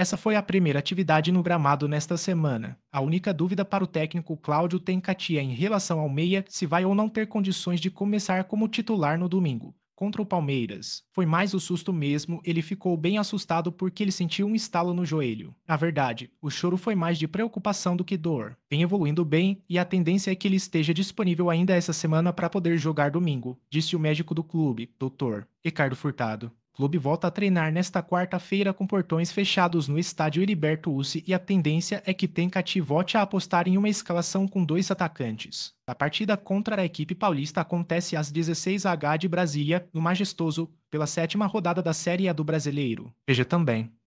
Essa foi a primeira atividade no gramado nesta semana. A única dúvida para o técnico Cláudio Tencatia em relação ao meia se vai ou não ter condições de começar como titular no domingo. Contra o Palmeiras, foi mais o susto mesmo, ele ficou bem assustado porque ele sentiu um estalo no joelho. Na verdade, o choro foi mais de preocupação do que dor. Vem evoluindo bem e a tendência é que ele esteja disponível ainda essa semana para poder jogar domingo, disse o médico do clube, Dr. Ricardo Furtado clube volta a treinar nesta quarta-feira com portões fechados no estádio Heriberto Ussi e a tendência é que Tencati volte a apostar em uma escalação com dois atacantes. A partida contra a equipe paulista acontece às 16h de Brasília, no Majestoso, pela sétima rodada da Série A do Brasileiro. Veja também.